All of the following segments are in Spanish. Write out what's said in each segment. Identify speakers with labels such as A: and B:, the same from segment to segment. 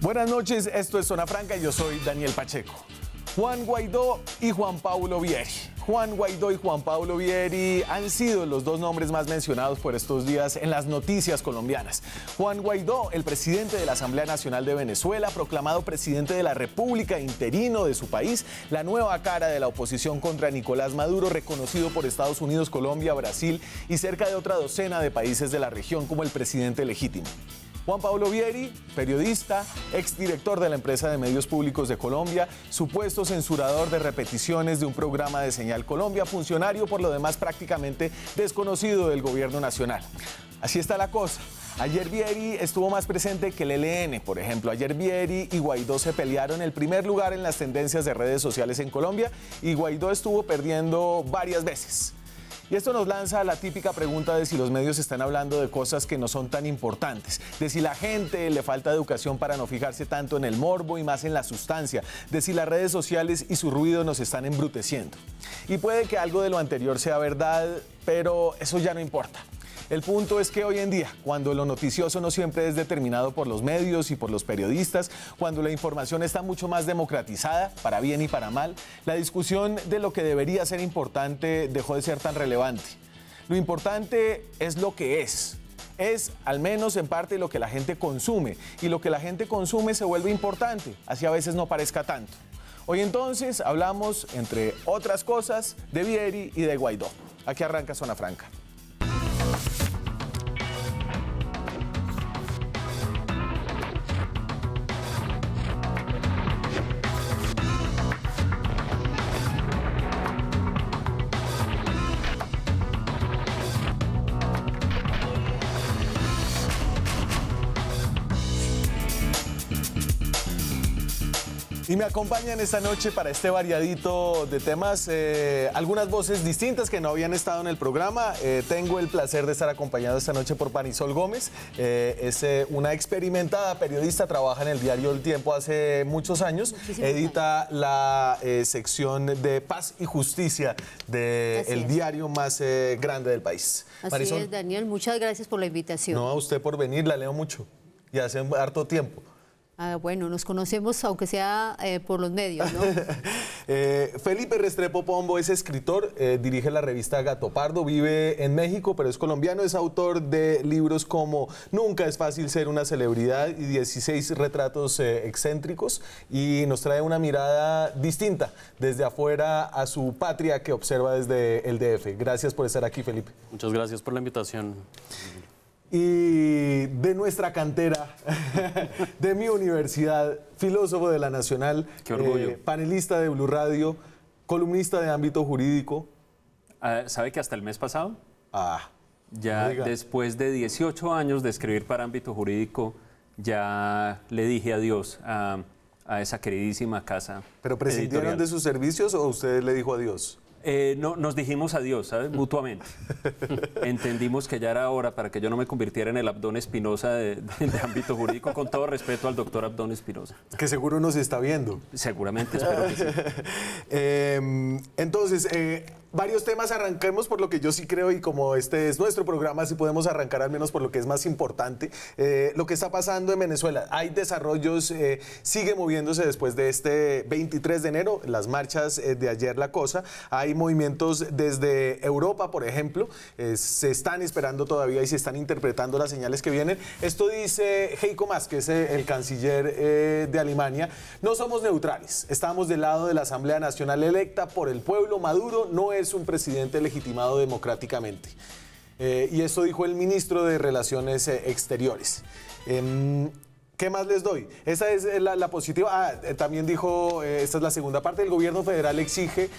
A: Buenas noches, esto es Zona Franca y yo soy Daniel Pacheco. Juan Guaidó y Juan Paulo Vieri. Juan Guaidó y Juan Paulo Vieri han sido los dos nombres más mencionados por estos días en las noticias colombianas. Juan Guaidó, el presidente de la Asamblea Nacional de Venezuela, proclamado presidente de la República interino de su país, la nueva cara de la oposición contra Nicolás Maduro, reconocido por Estados Unidos, Colombia, Brasil y cerca de otra docena de países de la región como el presidente legítimo. Juan Pablo Vieri, periodista, exdirector de la empresa de medios públicos de Colombia, supuesto censurador de repeticiones de un programa de Señal Colombia, funcionario por lo demás prácticamente desconocido del gobierno nacional. Así está la cosa. Ayer Vieri estuvo más presente que el ELN, por ejemplo. Ayer Vieri y Guaidó se pelearon el primer lugar en las tendencias de redes sociales en Colombia y Guaidó estuvo perdiendo varias veces. Y esto nos lanza a la típica pregunta de si los medios están hablando de cosas que no son tan importantes, de si la gente le falta educación para no fijarse tanto en el morbo y más en la sustancia, de si las redes sociales y su ruido nos están embruteciendo. Y puede que algo de lo anterior sea verdad, pero eso ya no importa. El punto es que hoy en día, cuando lo noticioso no siempre es determinado por los medios y por los periodistas, cuando la información está mucho más democratizada, para bien y para mal, la discusión de lo que debería ser importante dejó de ser tan relevante. Lo importante es lo que es, es al menos en parte lo que la gente consume y lo que la gente consume se vuelve importante, así a veces no parezca tanto. Hoy entonces hablamos, entre otras cosas, de Vieri y de Guaidó. Aquí arranca Zona Franca. me acompañan esta noche para este variadito de temas, eh, algunas voces distintas que no habían estado en el programa. Eh, tengo el placer de estar acompañado esta noche por Panisol Gómez. Eh, es una experimentada periodista, trabaja en el diario El Tiempo hace muchos años. edita la sección de paz y justicia del diario más grande del país. Así es,
B: Daniel. Muchas gracias por la invitación. No,
A: a usted por venir, la leo mucho y hace harto tiempo.
B: Ah, bueno, nos conocemos aunque sea eh, por los medios, ¿no?
A: Eh, Felipe Restrepo Pombo es escritor, eh, dirige la revista Gato Pardo, vive en México, pero es colombiano, es autor de libros como Nunca es fácil ser una celebridad y 16 retratos excéntricos y nos trae una mirada distinta desde afuera a su patria que observa desde el DF. Gracias por estar aquí, Felipe.
C: Muchas gracias por la invitación
A: y de nuestra cantera, de mi universidad, filósofo de la Nacional, orgullo. Eh, panelista de Blue Radio, columnista de ámbito jurídico.
D: Ah, ¿Sabe que hasta el mes pasado? Ah. Ya después de 18 años de escribir para ámbito jurídico, ya le dije adiós a, esa queridísima casa. ¿Pero prescindieron de sus servicios o usted le dijo adiós? Eh, no, nos dijimos adiós, ¿sabes? Mutuamente. Entendimos que ya era hora para que yo no me convirtiera en el Abdón Espinosa de, ámbito jurídico, con todo respeto al doctor Abdón Espinosa. Que seguro nos está viendo. Seguramente, espero que sí. Em,
A: entonces, eh, varios temas. Arranquemos por lo que yo sí creo y como este es nuestro programa, sí podemos arrancar al menos por lo que es más importante. Eh, lo que está pasando en Venezuela. Hay desarrollos, eh, sigue moviéndose después de este 23 de enero, las marchas eh, de ayer la cosa. Hay movimientos desde Europa, por ejemplo. se están esperando todavía y se están interpretando las señales que vienen. Esto dice Heiko Maas, que es el canciller de Alemania. No somos neutrales. Estamos del lado de la Asamblea Nacional electa por el pueblo. Maduro no es es un presidente legitimado democráticamente. Eh, y eso dijo el ministro de Relaciones eh, Exteriores. Em, ¿Qué más les doy? Esa es eh, la, positiva. Ah, eh, también dijo, eh, esta es la segunda parte, el gobierno federal exige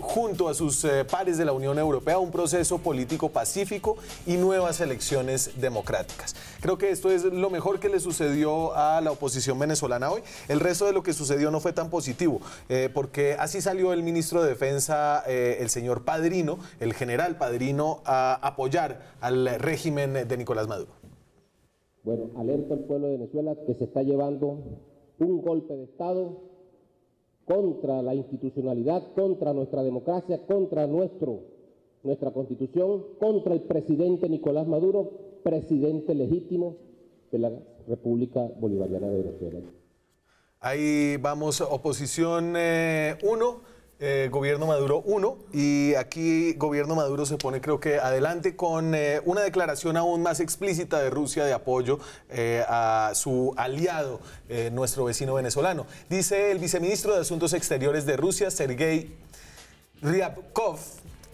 A: junto a sus pares de la Unión Europea un proceso político pacífico y nuevas elecciones democráticas. Creo que esto es lo mejor que le sucedió a la oposición venezolana hoy. El resto de lo que sucedió no fue tan positivo, porque así salió el ministro de Defensa, el señor Padrino, el general Padrino, a apoyar al régimen de Nicolás Maduro.
D: Bueno, alerta al pueblo de Venezuela que se está llevando un golpe de Estado contra la institucionalidad, contra nuestra democracia, contra nuestro, nuestra constitución, contra el presidente Nicolás Maduro, presidente legítimo de la República Bolivariana de Venezuela.
A: Ahí vamos, oposición 1. Eh, eh, gobierno Maduro 1 y aquí gobierno Maduro se pone creo que adelante con eh, una declaración aún más explícita de Rusia de apoyo eh, a su aliado, nuestro vecino venezolano. Dice el viceministro de Asuntos Exteriores de Rusia, Sergei Ryabkov,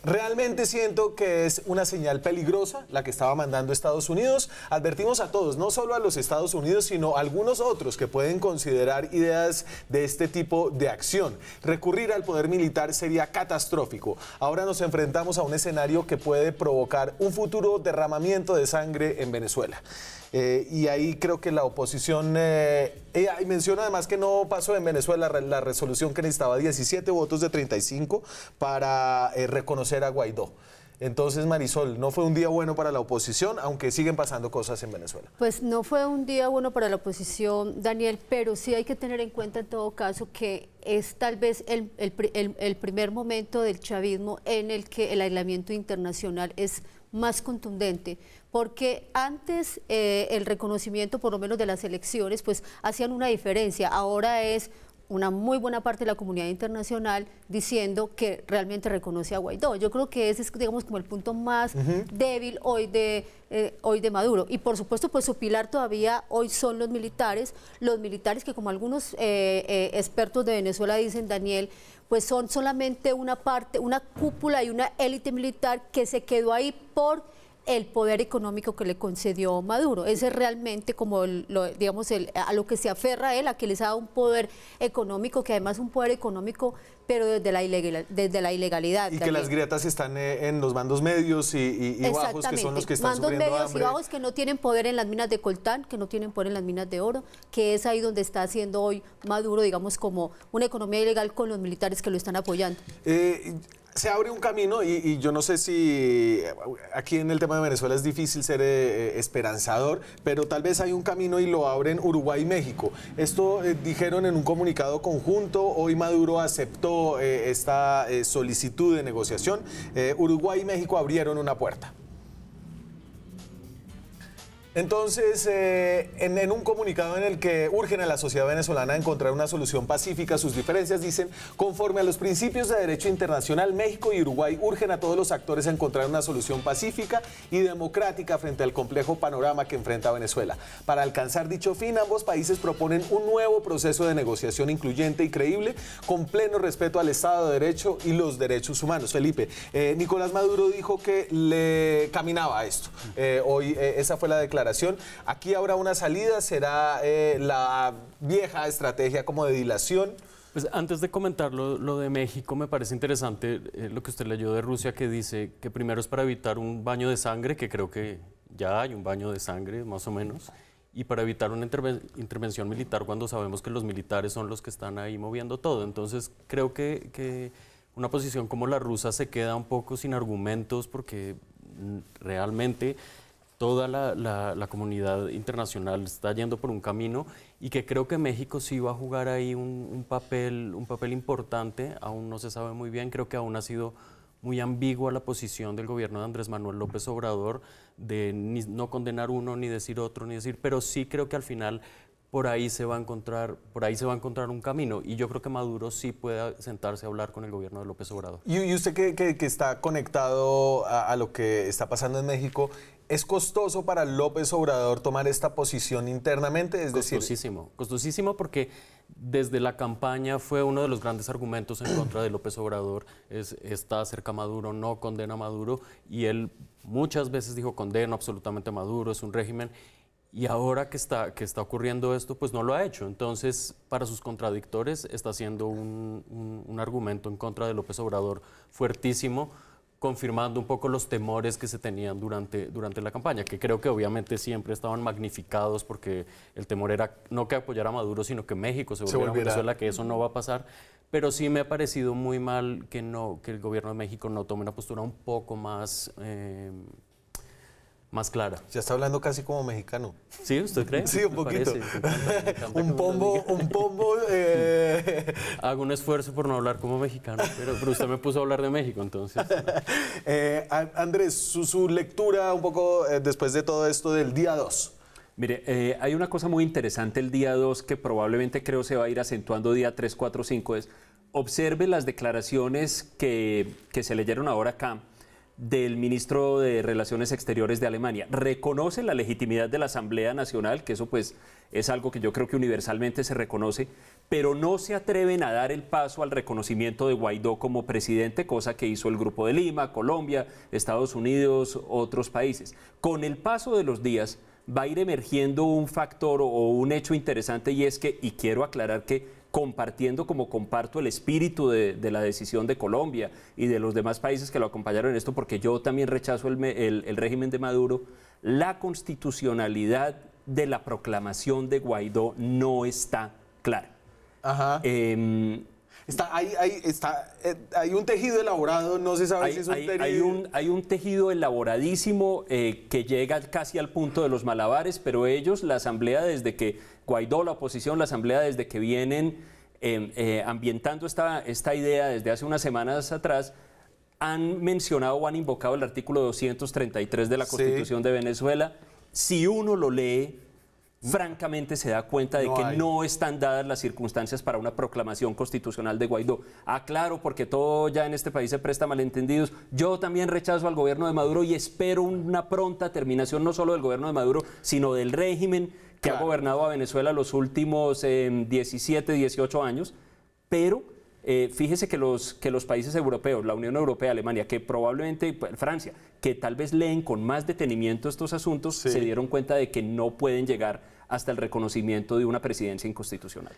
A: Realmente siento que es una señal peligrosa la que estaba mandando Estados Unidos. Advertimos a todos, no solo a los Estados Unidos, sino a algunos otros que pueden considerar ideas de este tipo de acción. Recurrir al poder militar sería catastrófico. Ahora nos enfrentamos a un escenario que puede provocar un futuro derramamiento de sangre en Venezuela. Eh, y ahí creo que la oposición... y eh, eh, menciona además que no pasó en Venezuela la resolución que necesitaba 17 votos de 35 para reconocer a Guaidó. Entonces, Marisol, no fue un día bueno para la oposición, aunque siguen pasando cosas en Venezuela.
B: Pues no fue un día bueno para la oposición, Daniel, pero sí hay que tener en cuenta en todo caso que es tal vez el primer momento del chavismo en el que el aislamiento internacional es más contundente, porque antes eh, el reconocimiento, por lo menos de las elecciones, pues hacían una diferencia. Ahora es una muy buena parte de la comunidad internacional diciendo que realmente reconoce a Guaidó. Yo creo que ese es, digamos, como el punto más débil hoy de, eh, hoy de Maduro. Y por supuesto, pues su pilar todavía hoy son los militares, los militares que como algunos eh, expertos de Venezuela dicen, Daniel, pues son solamente una parte, una cúpula y una élite militar que se quedó ahí por el poder económico que le concedió Maduro. Ese es realmente como, lo, digamos, el, a lo que se aferra él, a que les ha un poder económico, que además es un poder económico, pero desde la, desde la ilegalidad. Y que las
A: grietas están eh, en los bandos medios y, bajos, que son los que están mandos sufriendo medios y bajos
B: que no tienen poder en las minas de coltán, que no tienen poder en las minas de oro, que es ahí donde está haciendo hoy Maduro, digamos, como una economía ilegal con los militares que lo están apoyando.
A: Eh, se abre un camino y, yo no sé si eh, aquí en el tema de Venezuela es difícil ser eh, eh, esperanzador, pero tal vez hay un camino y lo abren Uruguay y México. Esto dijeron en un comunicado conjunto, hoy Maduro aceptó esta solicitud de negociación. Uruguay y México abrieron una puerta. Entonces, eh, en, un comunicado en el que urgen a la sociedad venezolana a encontrar una solución pacífica sus diferencias, dicen, conforme a los principios de derecho internacional, México y Uruguay urgen a todos los actores a encontrar una solución pacífica y democrática frente al complejo panorama que enfrenta Venezuela. Para alcanzar dicho fin, ambos países proponen un nuevo proceso de negociación incluyente y creíble, con pleno respeto al Estado de Derecho y los derechos humanos. Felipe, eh, Nicolás Maduro dijo que le caminaba esto. Eh, hoy esa fue la declaración Aquí habrá una salida, será eh, la vieja estrategia como de dilación.
C: Pues antes de comentar lo, de México, me parece interesante eh, lo que usted leyó de Rusia, que dice que primero es para evitar un baño de sangre, que creo que ya hay un baño de sangre, más o menos, y para evitar una intervención militar cuando sabemos que los militares son los que están ahí moviendo todo. Entonces, creo que, que una posición como la rusa se queda un poco sin argumentos porque mm, realmente toda la, comunidad internacional está yendo por un camino y que creo que México sí va a jugar ahí un, papel, un papel importante, aún no se sabe muy bien, creo que aún ha sido muy ambigua la posición del gobierno de Andrés Manuel López Obrador de no condenar uno, ni decir otro, ni decir, pero sí creo que al final por ahí se va a encontrar, por ahí se va a encontrar un camino. Y yo creo que Maduro sí puede sentarse a hablar con el gobierno de López Obrador.
A: Y, usted que, está conectado a, lo que está pasando en México, ¿Es costoso para López Obrador tomar esta posición internamente? Es costosísimo,
C: costosísimo porque desde la campaña fue uno de los grandes argumentos en contra de López Obrador, es, está cerca Maduro, no condena a Maduro, y él muchas veces dijo condena absolutamente a Maduro, es un régimen, y ahora que está, que está ocurriendo esto, pues no lo ha hecho. Entonces, para sus contradictores está siendo un, un, un argumento en contra de López Obrador fuertísimo confirmando un poco los temores que se tenían durante, durante la campaña, que creo que obviamente siempre estaban magnificados porque el temor era no que apoyara a Maduro, sino que México se volviera, a Venezuela, que eso no va a pasar. Pero sí me ha parecido muy mal que, no, que el gobierno de México no tome una postura un poco más... Eh, más clara. Ya está hablando casi
A: como mexicano.
C: ¿Sí? ¿Usted cree? Sí, un poquito. un pombo, eh. un pombo. Hago un esfuerzo por no hablar como mexicano, pero, usted me puso a hablar de
D: México, entonces.
A: Eh, Andrés, su, lectura un poco eh, después de todo esto del día 2.
D: Mire, hay una cosa muy interesante el día 2 que probablemente creo se va a ir acentuando día 3, 4, 5, es observe las declaraciones que, que se leyeron ahora acá del ministro de Relaciones Exteriores de Alemania. Reconoce la legitimidad de la Asamblea Nacional, que eso pues es algo que yo creo que universalmente se reconoce, pero no se atreven a dar el paso al reconocimiento de Guaidó como presidente, cosa que hizo el Grupo de Lima, Colombia, Estados Unidos, otros países. Con el paso de los días va a ir emergiendo un factor o un hecho interesante y es que, y quiero aclarar que compartiendo como comparto el espíritu de, la decisión de Colombia y de los demás países que lo acompañaron en esto, porque yo también rechazo el, régimen de Maduro, la constitucionalidad de la proclamación de Guaidó no está clara. Ajá. Em,
A: Está, hay, hay, está, eh, hay un tejido elaborado, no se sabe si es un hay, hay un,
D: hay un tejido elaboradísimo eh, que llega casi al punto de los malabares, pero ellos, la asamblea desde que Guaidó, la oposición, la asamblea desde que vienen eh, ambientando esta, esta idea desde hace unas semanas atrás, han mencionado o han invocado el artículo 233 de la Constitución de Venezuela. Si uno lo lee, francamente se da cuenta de que no están dadas las circunstancias para una proclamación constitucional de Guaidó. Aclaro, ah, porque todo ya en este país se presta malentendidos. Yo también rechazo al gobierno de Maduro y espero una pronta terminación no solo del gobierno de Maduro, sino del régimen que ha gobernado a Venezuela los últimos 17, eh, 18 años. Pero eh, fíjese que los, que los países europeos, la Unión Europea, Alemania, que probablemente pues, Francia, que tal vez leen con más detenimiento estos asuntos, se dieron cuenta de que no pueden llegar hasta el reconocimiento de una presidencia inconstitucional.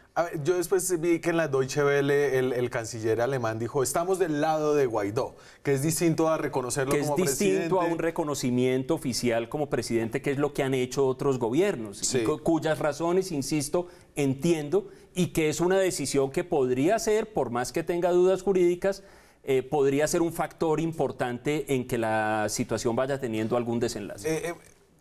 A: yo después vi que en la Deutsche Welle el, canciller alemán dijo, estamos del lado de Guaidó, que es distinto a reconocerlo como presidente. es distinto a un
D: reconocimiento oficial como presidente, que es lo que han hecho otros gobiernos, cuyas razones, insisto, entiendo, y que es una decisión que podría ser, por más que tenga dudas jurídicas, eh, podría ser un factor importante en que la situación vaya teniendo algún desenlace. Eh, eh,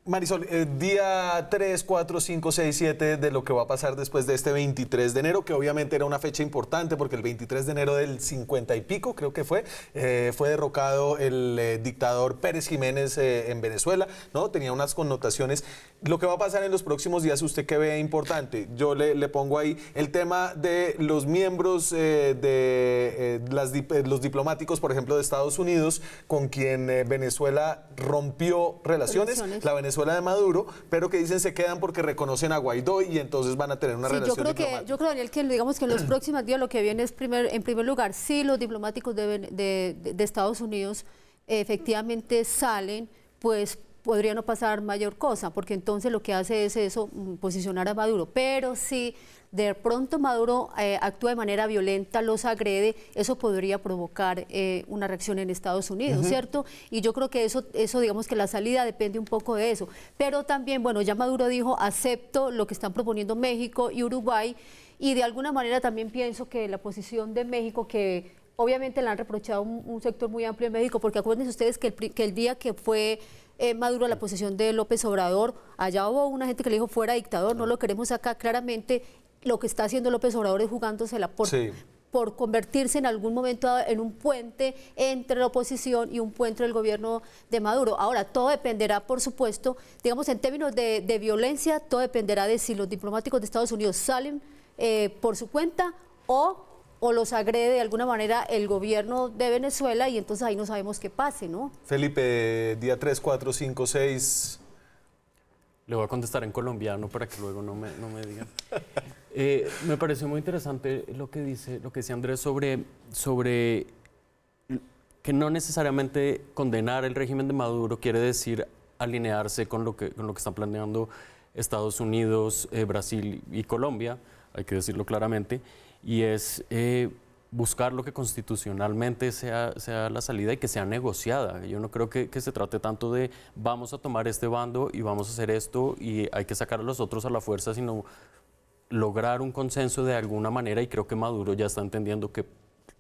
A: Marisol, eh, día 3, 4, 5, 6, 7 de lo que va a pasar después de este 23 de enero, que obviamente era una fecha importante porque el 23 de enero del 50 y pico, creo que fue, eh, fue derrocado el eh, dictador Pérez Jiménez en Venezuela, ¿no? Tenía unas connotaciones lo que va a pasar en los próximos días, ¿usted qué ve importante? Yo le, pongo ahí el tema de los miembros eh, de eh, eh, los diplomáticos, por ejemplo, de Estados Unidos, con quien Venezuela rompió relaciones, la Venezuela de Maduro, pero que dicen se quedan porque reconocen a Guaidó y entonces van a tener una relación yo creo
B: yo creo, Daniel, que digamos que en los próximos días lo que viene es, primer, en primer lugar, si los diplomáticos de, de Estados Unidos efectivamente salen, pues podría no pasar mayor cosa, porque entonces lo que hace es eso, mm, posicionar a Maduro. Pero si de pronto Maduro eh, actúa de manera violenta, los agrede, eso podría provocar eh, una reacción en Estados Unidos, ¿cierto? Y yo creo que eso, eso, digamos que la salida depende un poco de eso. Pero también, bueno, ya Maduro dijo, acepto lo que están proponiendo México y Uruguay, y de alguna manera también pienso que la posición de México que obviamente la han reprochado un, sector muy amplio en México, porque acuérdense ustedes que el, que el día que fue eh, Maduro a la posición de López Obrador. Allá hubo una gente que le dijo fuera dictador, no ah. lo queremos acá. Claramente lo que está haciendo López Obrador es jugándose la por convertirse en algún momento en un puente entre la oposición y un puente del gobierno de Maduro. Ahora, todo dependerá, por supuesto, digamos, en términos de, violencia, todo dependerá de si los diplomáticos de Estados Unidos salen eh, por su cuenta o o los agrede de alguna manera el gobierno de Venezuela y entonces ahí no sabemos qué pase, ¿no?
C: Felipe, día 3, 4, 5, 6. Le voy a contestar en colombiano para que luego no me, no me digan. Eh, me pareció muy interesante lo que dice, lo que dice Andrés sobre, sobre que no necesariamente condenar el régimen de Maduro quiere decir alinearse con lo que, lo que están planeando Estados Unidos, eh, Brasil y Colombia, hay que decirlo claramente y es eh, buscar lo que constitucionalmente sea, sea, la salida y que sea negociada. Yo no creo que, se trate tanto de vamos a tomar este bando y vamos a hacer esto y hay que sacar a los otros a la fuerza, sino lograr un consenso de alguna manera y creo que Maduro ya está entendiendo que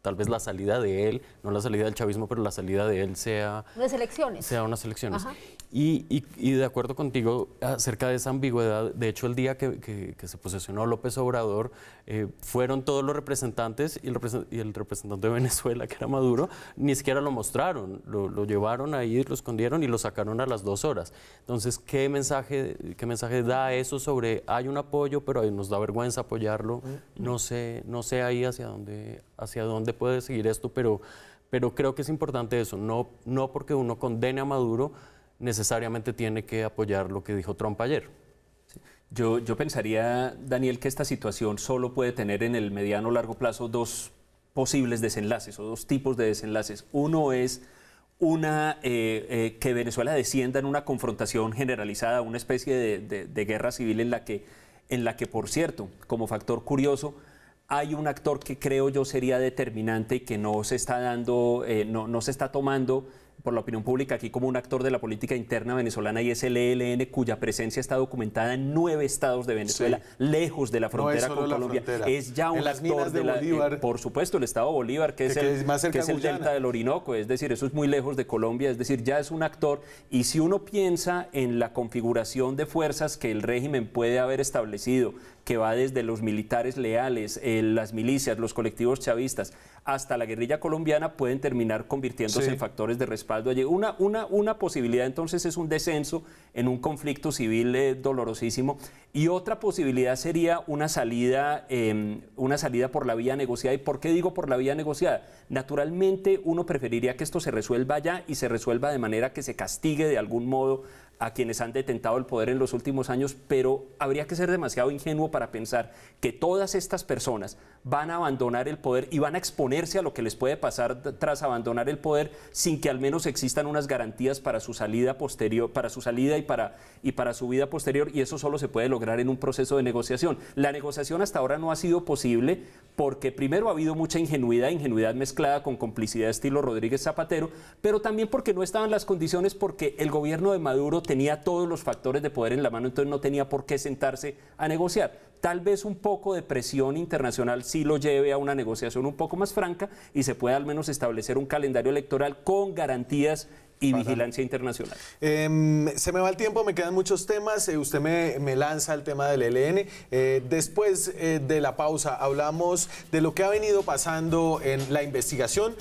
C: tal vez la salida de él, no la salida del chavismo, pero la salida de él sea...
B: Unas elecciones. Sea
C: unas elecciones. Y, de acuerdo contigo acerca de esa ambigüedad, de hecho el día que, se posesionó López Obrador, eh, fueron todos los representantes y el, y el, representante de Venezuela, que era Maduro, ni siquiera lo mostraron, lo, llevaron ahí, lo escondieron y lo sacaron a las dos horas. Entonces, ¿qué mensaje, qué mensaje da eso sobre hay un apoyo, pero nos da vergüenza apoyarlo? No sé, no sé ahí hacia dónde, hacia dónde puede seguir esto, pero, pero creo que es importante eso, no, no porque uno condene a Maduro, necesariamente tiene
D: que apoyar lo que dijo Trump ayer. Yo, yo pensaría, Daniel, que esta situación solo puede tener en el mediano o largo plazo dos posibles desenlaces o dos tipos de desenlaces. Uno es una, eh, eh, que Venezuela descienda en una confrontación generalizada, una especie de, guerra civil en la, que, en la que, por cierto, como factor curioso, hay un actor que creo yo sería determinante y que no se está dando, eh, no, no se está tomando por la opinión pública aquí como un actor de la política interna venezolana y es el ELN, cuya presencia está documentada en nueve estados de Venezuela, lejos de la frontera con Colombia. Es ya un actor de, por supuesto, el estado Bolívar, que, es, el, que es el delta del Orinoco, es decir, eso es muy lejos de Colombia, es decir, ya es un actor. Y si uno piensa en la configuración de fuerzas que el régimen puede haber establecido, que va desde los militares leales, eh, las milicias, los colectivos chavistas, hasta la guerrilla colombiana, pueden terminar convirtiéndose en factores de respaldo allí. Una, una, una posibilidad entonces es un descenso en un conflicto civil eh, dolorosísimo y otra posibilidad sería una salida, em, una salida por la vía negociada. ¿Y por qué digo por la vía negociada? Naturalmente uno preferiría que esto se resuelva ya y se resuelva de manera que se castigue de algún modo a quienes han detentado el poder en los últimos años, pero habría que ser demasiado ingenuo para pensar que todas estas personas van a abandonar el poder y van a exponerse a lo que les puede pasar tras abandonar el poder sin que al menos existan unas garantías para su salida posterior, para su salida y para, y para su vida posterior, y eso solo se puede lograr en un proceso de negociación. La negociación hasta ahora no ha sido posible porque primero ha habido mucha ingenuidad, ingenuidad mezclada con complicidad estilo Rodríguez Zapatero, pero también porque no estaban las condiciones porque el gobierno de Maduro tenía todos los factores de poder en la mano, entonces no tenía por qué sentarse a negociar. Tal vez un poco de presión internacional sí lo lleve a una negociación un poco más franca y se pueda al menos establecer un calendario electoral con garantías y vigilancia internacional.
A: Em, se me va el tiempo, me quedan muchos temas. Eh, usted me, lanza el tema del ELN. Eh, después eh, de la pausa hablamos de lo que ha venido pasando en la investigación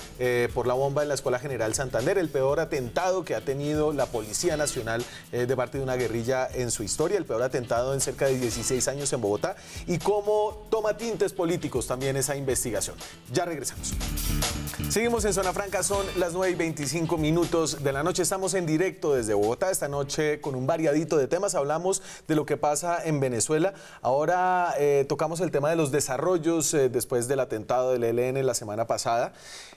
A: por la bomba en la Escuela General Santander, el peor atentado que ha tenido la Policía Nacional de parte de una guerrilla en su historia, el peor atentado en cerca de 16 años en Bogotá y cómo toma tintes políticos también esa investigación. Ya regresamos. Seguimos en Zona Franca, son las 9 y 25 minutos de la noche. Estamos en directo desde Bogotá esta noche con un variadito de temas. Hablamos de lo que pasa en Venezuela. Ahora eh, tocamos el tema de los desarrollos eh, después del atentado del ELN la semana pasada.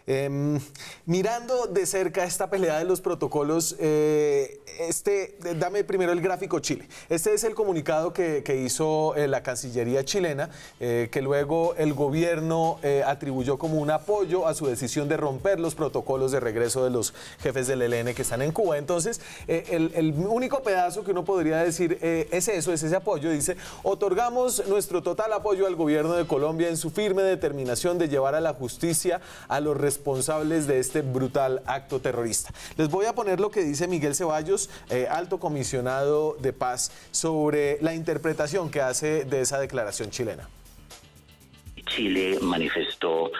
A: Em, mirando de cerca esta pelea de los protocolos, eh, este, dame primero el gráfico Chile. Este es el comunicado que, hizo eh, la Cancillería chilena, eh, que luego el gobierno atribuyó como un apoyo a su decisión de romper los protocolos de regreso de los jefes del ELN que están en Cuba. Entonces, el, el, único pedazo que uno podría decir es eso, es ese apoyo. Dice, otorgamos nuestro total apoyo al gobierno de Colombia en su firme determinación de llevar a la justicia a los responsables responsables de este brutal acto terrorista. Les voy a poner lo que dice Miguel Ceballos, eh, alto comisionado de paz, sobre la interpretación que hace de esa declaración chilena.
B: Chile manifestó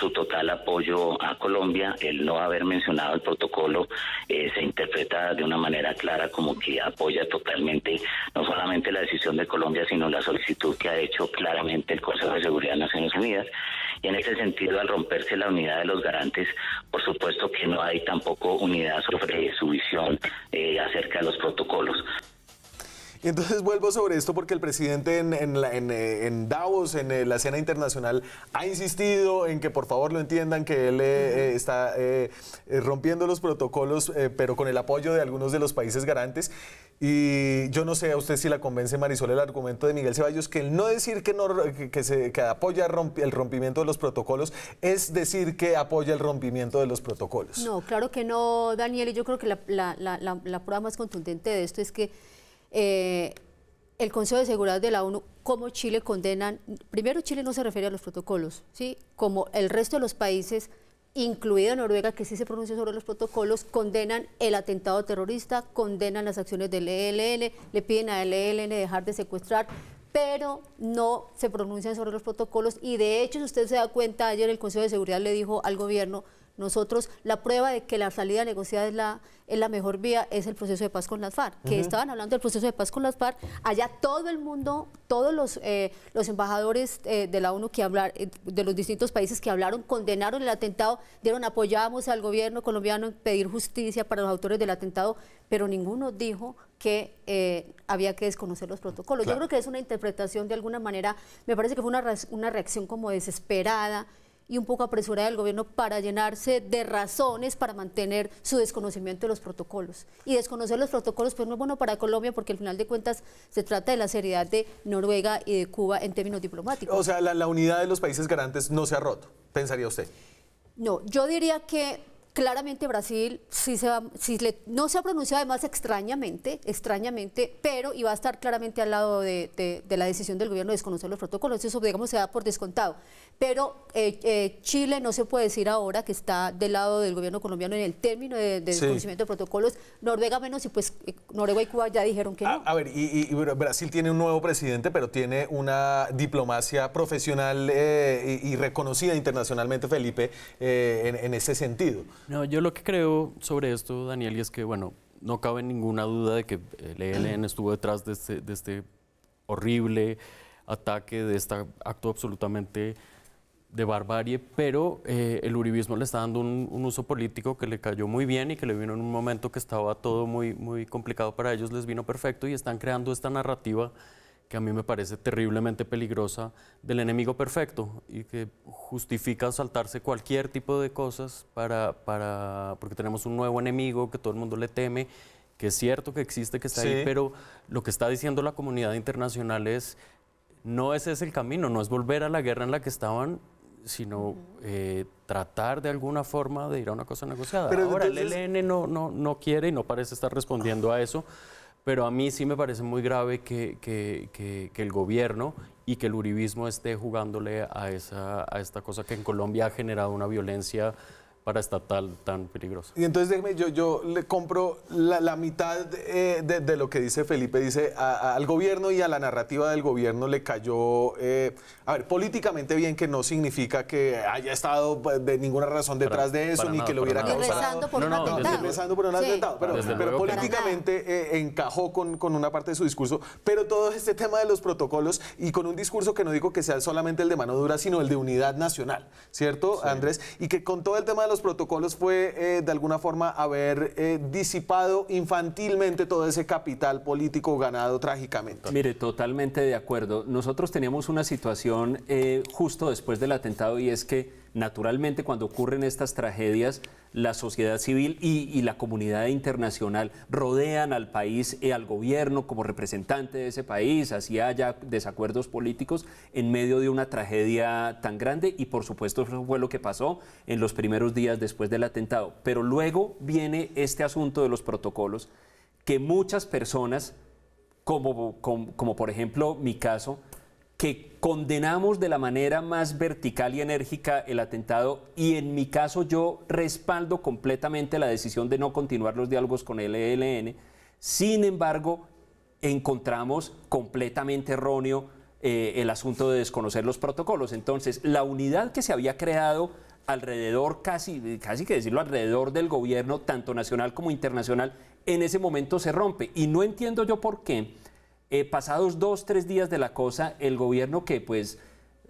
B: su total apoyo a Colombia.
D: El no haber mencionado el protocolo eh, se interpreta de una manera clara como que apoya totalmente no solamente la decisión de Colombia, sino la solicitud que ha hecho claramente el Consejo de Seguridad de Naciones Unidas. Y en ese sentido, al romperse la unidad de los garantes, por supuesto que no hay tampoco unidad sobre su visión eh, acerca de los protocolos.
A: Y entonces vuelvo sobre esto porque el presidente en, eh, Davos, en eh, la escena internacional, ha insistido en que por favor lo entiendan, que él eh, está rompiendo los protocolos, pero con el apoyo de algunos de los países garantes. Y yo no sé a usted si la convence Marisol el argumento de Miguel Ceballos, que el no decir que, apoya el rompimiento de los protocolos es decir que apoya el rompimiento de los protocolos.
B: No, claro que no, Daniel. Y yo creo que la, la prueba más contundente de esto es que eh, el Consejo de Seguridad de la ONU, como Chile condenan, primero Chile no se refiere a los protocolos, ¿sí? como el resto de los países, incluida Noruega, que sí se pronuncia sobre los protocolos, condenan el atentado terrorista, condenan las acciones del ELN, le piden al e ELN dejar de secuestrar, pero no se pronuncian sobre los protocolos y de hecho, si usted se da cuenta, ayer el Consejo de Seguridad le dijo al gobierno, nosotros, la prueba de que la salida negociada es la, es la mejor vía es el proceso de paz con las FARC. Que estaban hablando del proceso de paz con las FARC, allá todo el mundo, todos los, eh, los embajadores eh, de la ONU que hablar, eh, de los distintos países que hablaron, condenaron el atentado, dieron apoyamos al gobierno colombiano en pedir justicia para los autores del atentado, pero ninguno dijo que había que desconocer los protocolos. Yo creo que es una interpretación de alguna manera, me parece que fue una, una reacción como desesperada y un poco apresurada del gobierno para llenarse de razones para mantener su desconocimiento de los protocolos. Y desconocer los protocolos pues no es bueno para Colombia porque al final de cuentas se trata de la seriedad de Noruega y de Cuba en términos diplomáticos. O sea,
A: la, la unidad de los países garantes no se ha roto, pensaría usted.
B: No, yo diría que Claramente Brasil se va, no se ha pronunciado además extrañamente, extrañamente, pero iba a estar claramente al lado de, la decisión del gobierno de desconocer los protocolos, eso digamos se da por descontado. Pero eh, eh, Chile no se puede decir ahora que está del lado del gobierno colombiano en el término de, desconocimiento de protocolos, Noruega menos y pues eh, Noruega y Cuba ya dijeron que no.
A: A ver, y, Brasil tiene un nuevo presidente, pero tiene una diplomacia profesional y, reconocida internacionalmente, Felipe, en ese sentido.
C: No, yo lo que creo sobre esto, Daniel, es que, bueno, no cabe ninguna duda de que el ELN estuvo detrás este, de este, horrible ataque, de este acto absolutamente de barbarie, pero eh, el uribismo le está dando un, un, uso político que le cayó muy bien y que le vino en un momento que estaba todo muy, muy complicado para ellos, les vino perfecto y están creando esta narrativa a mí me parece terriblemente peligrosa del enemigo perfecto y que justifica saltarse cualquier tipo de cosas para, para porque tenemos un nuevo enemigo que todo el mundo le teme, que es cierto que existe, que está ahí, pero lo que está diciendo la comunidad internacional es, no ese es el camino, no es volver a la guerra en la que estaban, sino eh, tratar de alguna forma de ir a una cosa negociada. Pero Ahora el ELN no, no, no quiere y no parece estar respondiendo a eso pero a mí sí me parece muy grave que, que, que, el gobierno y que el uribismo esté jugándole a, esa, a esta cosa que en Colombia ha generado una violencia para estatal tan peligroso
A: Y entonces déjeme, yo, yo le compro la, la mitad eh, de, lo que dice Felipe, dice al gobierno y a la narrativa del gobierno le cayó, eh, a ver, políticamente bien que no significa que haya estado pues, de ninguna razón detrás de eso, ni que lo hubiera causado. por no, no, un atentado. Rezando por un atentado, pero, políticamente eh, encajó con, con una parte de su discurso, pero todo este tema de los protocolos y con un discurso que no digo que sea solamente el de mano dura, sino el de unidad nacional, ¿cierto, Andrés? Y que con todo el tema de los los protocolos fue eh, de alguna forma haber eh, disipado infantilmente todo ese capital político ganado trágicamente.
D: Mire, totalmente de acuerdo. Nosotros teníamos una situación eh, justo después del atentado y es que naturalmente cuando ocurren estas tragedias, la sociedad civil y, la comunidad internacional rodean al país y eh, al gobierno como representante de ese país, así haya desacuerdos políticos en medio de una tragedia tan grande y por supuesto eso fue lo que pasó en los primeros días después del atentado. Pero luego viene este asunto de los protocolos que muchas personas, como, como por ejemplo mi caso, que condenamos de la manera más vertical y enérgica el atentado y en mi caso yo respaldo completamente la decisión de no continuar los diálogos con el ELN. Sin embargo, encontramos completamente erróneo eh, el asunto de desconocer los protocolos. Entonces, la unidad que se había creado alrededor, casi, casi que decirlo, alrededor del gobierno, tanto nacional como internacional, en ese momento se rompe. Y no entiendo yo por qué eh, pasados dos, tres días de la cosa, el gobierno que pues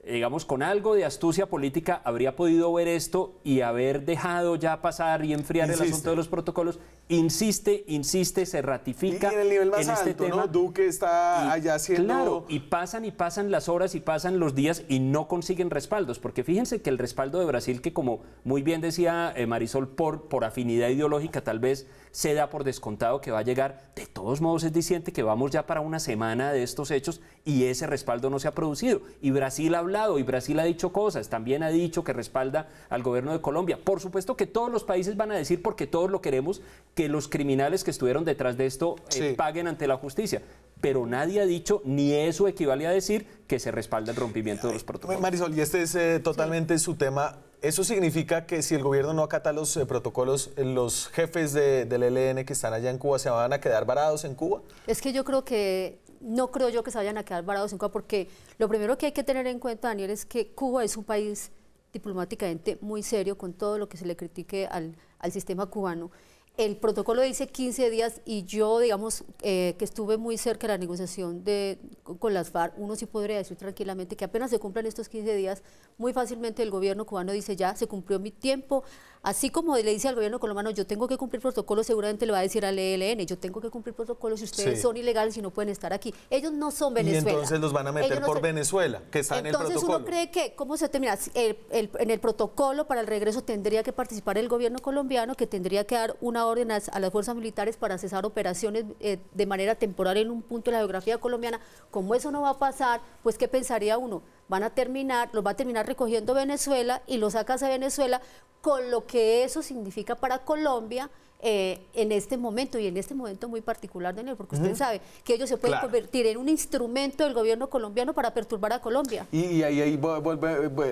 D: digamos, con algo de astucia política habría podido ver esto y haber dejado ya pasar y enfriar el asunto de los protocolos. Insiste, insiste, se ratifica. el nivel más este tema. Duque está allá haciendo... Claro, y pasan y pasan las horas y pasan los días y no consiguen respaldos, porque fíjense que el respaldo de Brasil, que como muy bien decía eh, Marisol, por, por afinidad ideológica tal vez se da por descontado que va a llegar. De todos modos es diciente que vamos ya para una semana de estos hechos y ese respaldo no se ha producido. Y Brasil ha hablado y Brasil ha dicho cosas, también ha dicho que respalda al gobierno de Colombia. Por supuesto que todos los países van a decir, porque todos lo queremos, que los criminales que estuvieron detrás de esto eh, paguen ante la justicia pero nadie ha dicho, ni eso equivale a decir que se respalda el rompimiento de los protocolos.
A: Marisol, y este es eh, totalmente su tema eso significa que si el gobierno no acata los eh, protocolos, eh, los jefes del ELN que están allá en Cuba se van a quedar varados en Cuba.
B: Es que yo creo que no creo yo que se vayan a quedar varados en Cuba porque lo primero que hay que tener en cuenta, Daniel, es que Cuba es un país diplomáticamente muy serio con todo lo que se le critique al, al sistema cubano el protocolo dice 15 días y yo, digamos, eh, que estuve muy cerca de la negociación de, con las FARC, uno sí podría decir tranquilamente que apenas se cumplan estos 15 días, muy fácilmente el gobierno cubano dice ya, se cumplió mi tiempo, Así como le dice al gobierno colombiano, yo tengo que cumplir protocolos, seguramente le va a decir al ELN, yo tengo que cumplir protocolos si ustedes son ilegales y no pueden estar aquí. Ellos no son Venezuela. Y entonces los van a meter por
A: Venezuela, que está en el protocolo. Entonces uno cree
B: que, ¿cómo se termina? en el protocolo para el regreso tendría que participar el gobierno colombiano, que tendría que dar una orden a, las fuerzas militares para cesar operaciones eh, de manera temporal en un punto de la geografía colombiana. Como eso no va a pasar, pues ¿qué pensaría uno? van a terminar, los va a terminar recogiendo Venezuela y lo sacas a Venezuela con lo que eso significa para Colombia eh, en este momento y en este momento muy particular, Daniel, porque usted sabe que ellos se pueden convertir en un instrumento del gobierno colombiano para perturbar a Colombia.
A: Y, ahí, ahí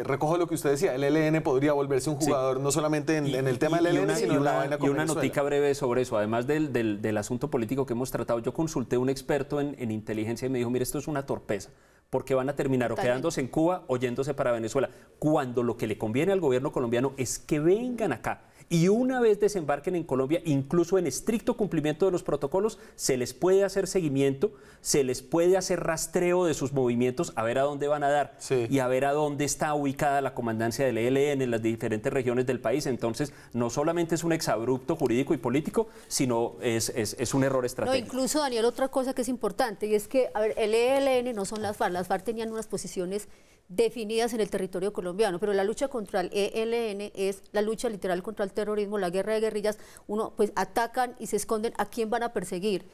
A: recojo lo que usted decía, el LN podría volverse un jugador no solamente en, el tema del LN, sino en la vaina Y una notica
D: breve sobre eso, además del, asunto político que hemos tratado, yo consulté a un experto en, en inteligencia y me dijo, mire, esto es una torpeza porque van a terminar o quedándose en Cuba o yéndose para Venezuela, cuando lo que le conviene al gobierno colombiano es que vengan acá y una vez desembarquen en Colombia, incluso en estricto cumplimiento de los protocolos, se les puede hacer seguimiento, se les puede hacer rastreo de sus movimientos, a ver a dónde van a dar y a ver a dónde está ubicada la comandancia del ELN en las diferentes regiones del país. Entonces, no solamente es un exabrupto jurídico y político, sino es, un error estratégico. No,
B: incluso, Daniel, otra cosa que es importante y es que, a ver, el ELN no son las FARC, las FARC tenían unas posiciones definidas en el territorio colombiano, pero la lucha contra el ELN es la lucha literal contra el terrorismo, la guerra de guerrillas, uno pues atacan y se esconden, ¿a quién van a perseguir?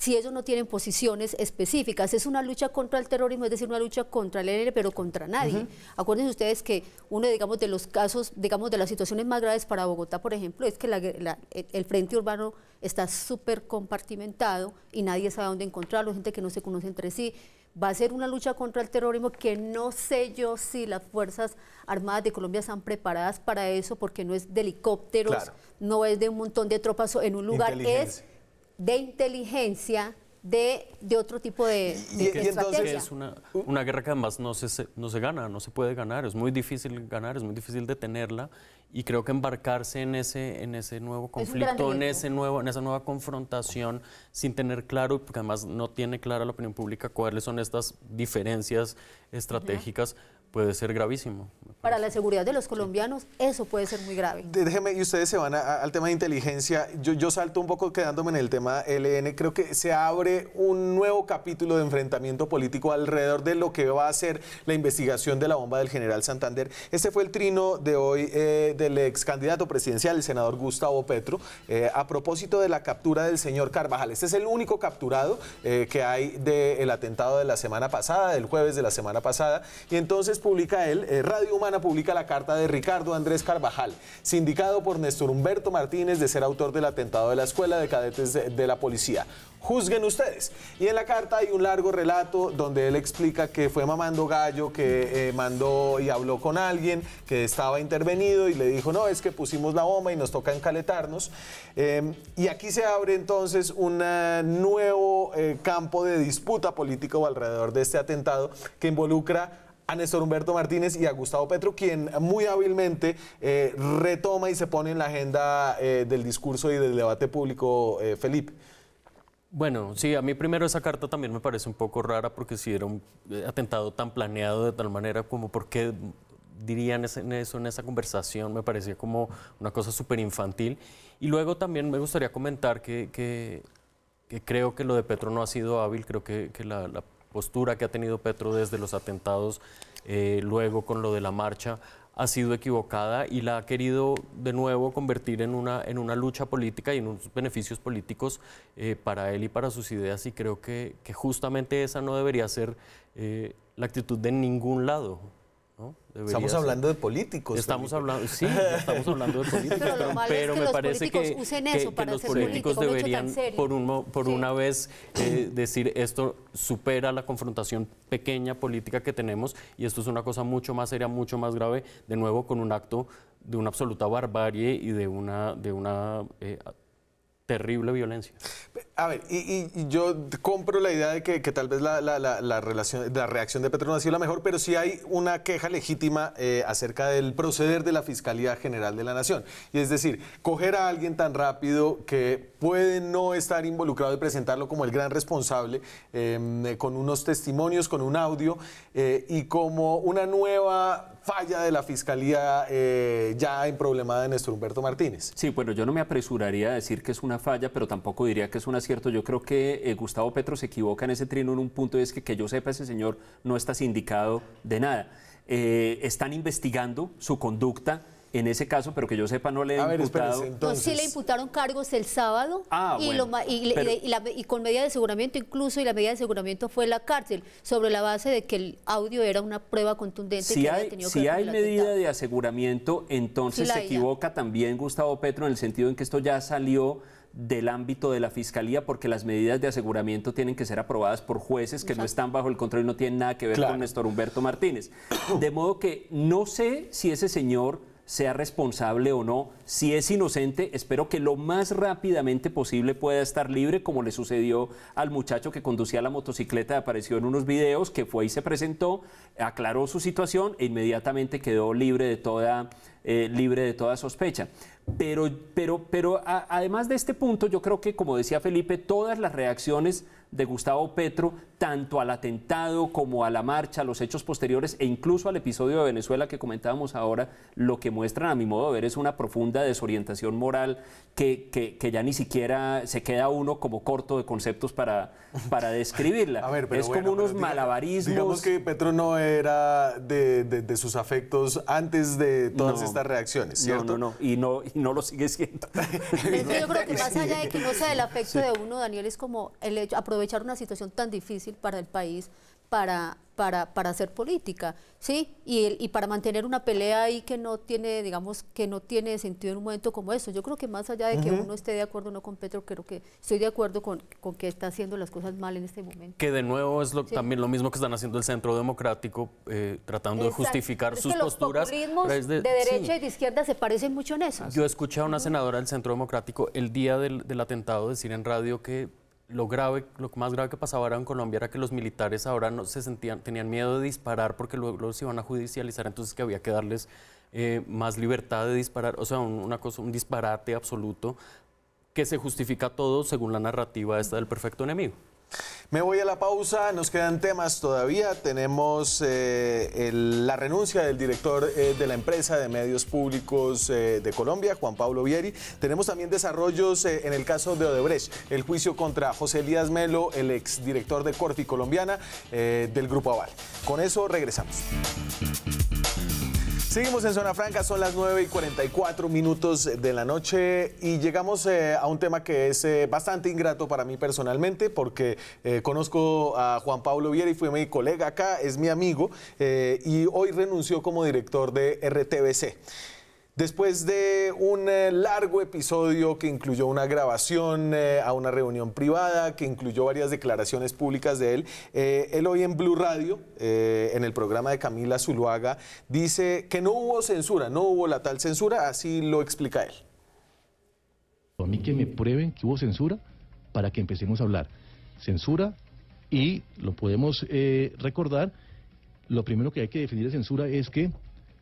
B: si ellos no tienen posiciones específicas. Es una lucha contra el terrorismo, es decir, una lucha contra el ELN, pero contra nadie. Acuérdense ustedes que uno, digamos, de los casos, digamos, de las situaciones más graves para Bogotá, por ejemplo, es que el frente urbano está súper compartimentado y nadie sabe dónde encontrarlo, gente que no se conoce entre sí, va a ser una lucha contra el terrorismo que no sé yo si las Fuerzas Armadas de Colombia están preparadas para eso, porque no es de helicópteros, no es de un montón de tropas en un lugar, es de inteligencia de, otro tipo de, estrategia. es
C: una, guerra que además no se, no se gana, no se puede ganar, es muy difícil ganar, es muy difícil detenerla y creo que embarcarse en ese, en ese nuevo conflicto, en, ese nuevo, en esa nueva confrontación, sin tener claro, porque además no tiene clara la opinión pública cuáles son estas diferencias estratégicas puede ser gravísimo.
B: Para la seguridad de los colombianos, eso puede ser muy grave.
A: Déjeme, y ustedes se van al tema de inteligencia. Yo, yo salto un poco quedándome en el tema LN. Creo que se abre un nuevo capítulo de enfrentamiento político alrededor de lo que va a ser la investigación de la bomba del general Santander. Este fue el trino de hoy eh, del ex candidato presidencial, el senador Gustavo Petro, eh, a propósito de la captura del señor Carvajal. Este es el único capturado eh, que hay del atentado de la semana pasada, del jueves de la semana pasada. Y entonces publica él, eh, Radio Humana publica la carta de Ricardo Andrés Carvajal, sindicado por Néstor Humberto Martínez de ser autor del atentado de la Escuela de Cadetes de, la Policía. Juzguen ustedes. Y en la carta hay un largo relato donde él explica que fue mamando gallo, que eh, mandó y habló con alguien, que estaba intervenido y le dijo, no, es que pusimos la bomba y nos toca encaletarnos. Eh, y aquí se abre entonces un nuevo campo de disputa político alrededor de este atentado que involucra a Néstor Humberto Martínez y a Gustavo Petro, quien muy hábilmente eh, retoma y se pone en la agenda eh, del discurso y del debate público, eh, Felipe.
C: Bueno, sí, a mí primero esa carta también me parece un poco rara porque si era un atentado tan planeado de tal manera como por qué dirían eso en esa conversación, me parecía como una cosa súper infantil. Y luego también me gustaría comentar que, creo que lo de Petro no ha sido hábil, creo que, la, la postura que ha tenido Petro desde los atentados, eh, luego con lo de la marcha, ha sido equivocada y la ha querido de nuevo convertir en una, en una lucha política y en unos beneficios políticos eh, para él y para sus ideas y creo que, justamente esa no debería ser eh, la actitud de ningún lado. Estamos hablando de políticos. Estamos hablando, sí, estamos hablando de políticos, pero, me parece que, los políticos deberían por, un, por una vez eh, decir esto supera la confrontación pequeña política que tenemos y esto es una cosa mucho más seria, mucho más grave, de nuevo con un acto de una absoluta barbarie y de una, de una eh, terrible violencia.
A: A ver, y, yo compro la idea de que, tal vez la, relación, la reacción de Petro no ha sido la mejor, pero sí hay una queja legítima eh, acerca del proceder de la Fiscalía General de la Nación. Y es decir, coger a alguien tan rápido que puede no estar involucrado y presentarlo como el gran responsable, em, eh, con unos testimonios, con un audio, eh, y como una
D: nueva falla de la Fiscalía ya emproblemada de Néstor Humberto Martínez. Sí, bueno, yo no me apresuraría a decir que es una falla, pero tampoco diría que es una yo creo que eh, Gustavo Petro se equivoca en ese trino en un punto, y es que que yo sepa, ese señor no está sindicado de nada. Eh, están investigando su conducta en ese caso, pero que yo sepa no le han imputado. entonces... sí le
B: imputaron cargos el sábado y, con medida de aseguramiento incluso, y la medida de aseguramiento fue la cárcel, sobre la base de que el audio era una prueba contundente. Si que hay, si hay
D: medida de aseguramiento, entonces se equivoca también Gustavo Petro en el sentido en que esto ya salió del ámbito de la fiscalía porque las medidas de aseguramiento tienen que ser aprobadas por jueces que no están bajo el control y no tienen nada que ver con Néstor Humberto Martínez. De modo que no sé si ese señor sea responsable o no. Si es inocente, espero que lo más rápidamente posible pueda estar libre, como le sucedió al muchacho que conducía la motocicleta, apareció en unos videos, que fue y se presentó, aclaró su situación e inmediatamente quedó libre de toda, eh, libre de toda sospecha. Pero, pero, pero además de este punto, yo creo que, como decía Felipe, todas las reacciones de Gustavo Petro, tanto al atentado como a la marcha, a los hechos posteriores e incluso al episodio de Venezuela que comentábamos ahora, lo que muestran a mi modo de ver es una profunda desorientación moral que, que, ya ni siquiera se queda uno como corto de conceptos para, para describirla. ver, pero es como unos
A: malabarismos. Digamos que Petro no era de, sus afectos antes de todas estas reacciones, ¿cierto? No, no, y no, y no lo sigue siendo.
B: Yo creo que más allá de que no sea el afecto de uno, Daniel, es como el hecho, aprovechar una situación tan difícil para el país para, para, para hacer política, ¿sí? Y, y para mantener una pelea ahí que no tiene, digamos, que no tiene sentido en un momento como eso. Yo creo que más allá de que uno esté de acuerdo o no con Petro, creo que estoy de acuerdo con, con, que está haciendo las cosas mal en este momento.
C: Que de nuevo es lo, también lo mismo que están haciendo el Centro Democrático, eh, tratando de justificar sus posturas. Los de, de derecha y de
B: izquierda se parecen mucho en eso.
C: Yo escuché a una senadora del Centro Democrático el día del, del atentado decir en radio que lo grave, lo más grave que pasaba ahora en Colombia era que los militares ahora no se sentían, tenían miedo de disparar porque luego los iban a judicializar, entonces que había que darles eh, más libertad de disparar, o sea, un, una cosa, un disparate absoluto que se justifica todo según la narrativa esta del perfecto enemigo.
A: Me voy a la pausa, nos quedan temas todavía. Tenemos eh, la renuncia del director eh, de la empresa de medios públicos eh, de Colombia, Juan Pablo Vieri. Tenemos también desarrollos en el caso de Odebrecht, el juicio contra José Elías Melo, el exdirector de Corte Colombiana del Grupo Aval. Con eso regresamos. Seguimos en Zona Franca, son las 9 y 44 minutos de la noche y llegamos eh, a un tema que es eh, bastante ingrato para mí personalmente porque eh, conozco a Juan Pablo Viera y fue mi colega acá, es mi amigo y hoy renunció como director de RTBC. Después de un eh, largo episodio que incluyó una grabación eh, a una reunión privada, que incluyó varias declaraciones públicas de él, eh, él hoy en Blue Radio, en el programa de Camila Zuluaga, dice que no hubo censura, no hubo la tal censura, así lo explica él. A mí que me prueben que hubo censura para que empecemos a hablar. Censura y lo podemos recordar, lo primero que hay que definir de censura es que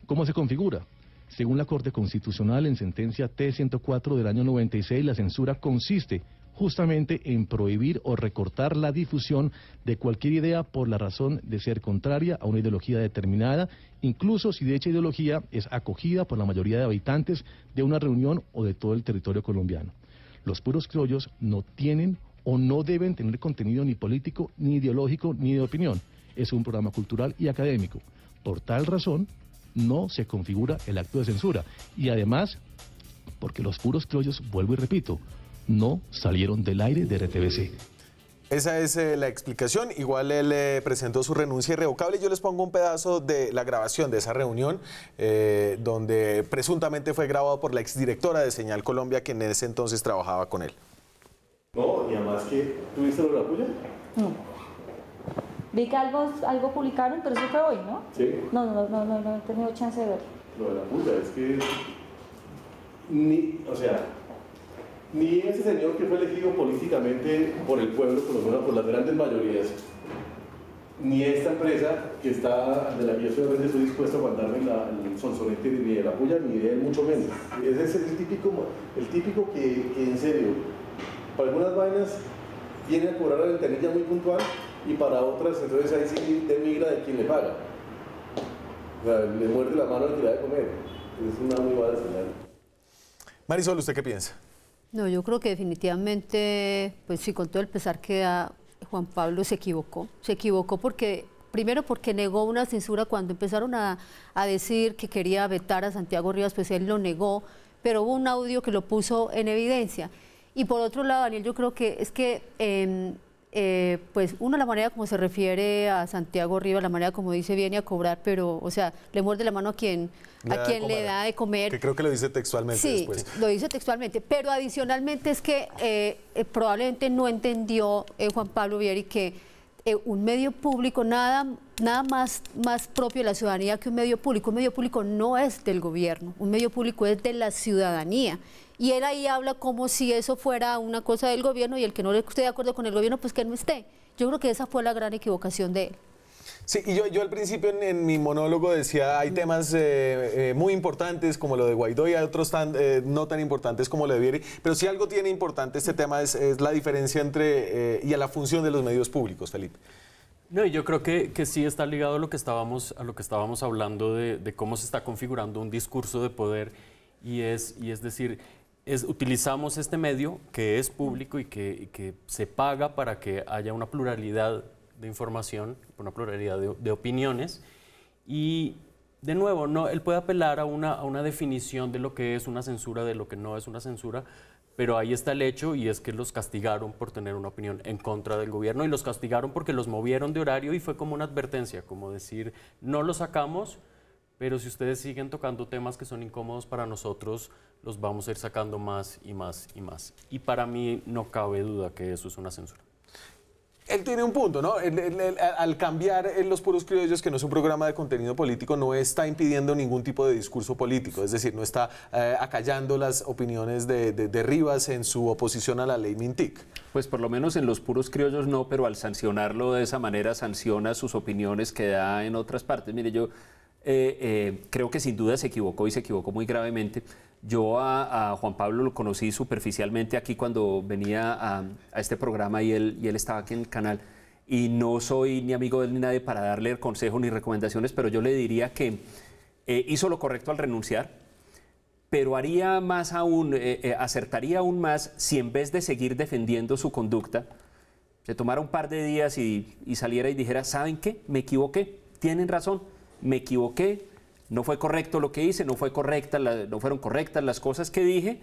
A: cómo se configura según la Corte Constitucional, en sentencia T-104 del año 96, la censura consiste justamente en prohibir o recortar la difusión de cualquier idea por la razón de ser contraria a una ideología determinada, incluso si dicha ideología es acogida por la mayoría de habitantes de una reunión o de todo el territorio colombiano. Los puros criollos no tienen o no deben tener contenido ni político, ni ideológico, ni de opinión. Es un programa cultural y académico. Por tal razón, no se configura el acto de censura. Y además, porque los puros troyos, vuelvo y repito, no salieron del aire de RTBC. Esa es eh, la explicación. Igual él eh, presentó su renuncia irrevocable. Yo les pongo un pedazo de la grabación de esa reunión, eh, donde presuntamente fue grabado por la exdirectora de Señal Colombia, que en ese entonces trabajaba con él. No, y además que, ¿tuviste la No.
B: Vi que algo, algo publicaron, pero eso fue hoy, ¿no? Sí. No, no, no, no, no he tenido chance de verlo.
A: Lo de la puta, es que. Ni, o sea, ni ese señor que fue elegido políticamente por el pueblo, por lo menos por las grandes mayorías, ni esta empresa que está de la que yo estoy, estoy dispuesto a mandarme el sonsonete ni de la puya ni de él, mucho menos. Ese es el típico, el típico que, que en serio, para algunas vainas viene a cobrar la ventanilla muy puntual y para otras, entonces ahí sí demigra de quien le paga. O sea, le muerde la mano al que le de comer. Es una muy mala señal. Marisol, ¿usted qué piensa?
B: No, yo creo que definitivamente, pues sí, con todo el pesar que da Juan Pablo se equivocó. Se equivocó porque primero porque negó una censura cuando empezaron a, decir que quería vetar a Santiago Rivas, pues él lo negó, pero hubo un audio que lo puso en evidencia. Y por otro lado, Daniel, yo creo que es que em, eh, pues uno la manera como se refiere a Santiago Rivas, la manera como dice viene a cobrar, pero, o sea, le muerde la mano a quien, le a quien le da de comer. Que
A: creo que lo dice textualmente. Sí,
B: lo dice textualmente, pero adicionalmente es que eh, eh, probablemente no entendió Juan Pablo Vieri que eh, un medio público, nada, nada más, más propio de la ciudadanía que un medio público. Un medio público no es del gobierno, un medio público es de la ciudadanía. Y él ahí habla como si eso fuera una cosa del gobierno y el que no esté de acuerdo con el gobierno, pues que no esté. Yo creo que esa fue la gran equivocación de él.
A: Sí, y yo, yo al principio en, mi monólogo decía, hay temas eh, eh, muy importantes como lo de Guaidó y hay otros tan, eh, no tan importantes como lo de Vieri, pero si algo tiene importante este tema es, la diferencia entre y a la función de los medios públicos, Felipe.
C: No, yo creo que, que, sí está ligado a lo que estábamos, a lo que estábamos hablando de, cómo se está configurando un discurso de poder y es, y es decir, es, utilizamos este medio que es público y que, y que se paga para que haya una pluralidad de información, una pluralidad de, opiniones. Y de nuevo, no, él puede apelar a una, a una definición de lo que es una censura, de lo que no es una censura, pero ahí está el hecho y es que los castigaron por tener una opinión en contra del gobierno y los castigaron porque los movieron de horario y fue como una advertencia, como decir, no los sacamos, pero si ustedes siguen tocando temas que son incómodos para nosotros, los vamos a ir sacando más y más y más. Y para mí no cabe duda que eso es una censura.
A: Él tiene un punto, ¿no? al cambiar en Los Puros Criollos, que no es un programa de contenido político, no está impidiendo ningún tipo de discurso político, es decir, no está eh, acallando las opiniones
D: de, Rivas en su oposición a la ley Mintic. Pues por lo menos en Los Puros Criollos no, pero al sancionarlo de esa manera sanciona sus opiniones que da en otras partes. Mire, yo eh, eh, creo que sin duda se equivocó y se equivocó muy gravemente. Yo a, Juan Pablo lo conocí superficialmente aquí cuando venía a, este programa y él, y él estaba aquí en el canal. Y no soy ni amigo de él ni nadie para darle consejos ni recomendaciones, pero yo le diría que eh, hizo lo correcto al renunciar, pero haría más aún, eh, eh, acertaría aún más si en vez de seguir defendiendo su conducta, se tomara un par de días y saliera y dijera, ¿saben qué? Me equivoqué, tienen razón, me equivoqué, no fue correcto lo que hice, no, fue correcta no fueron correctas las cosas que dije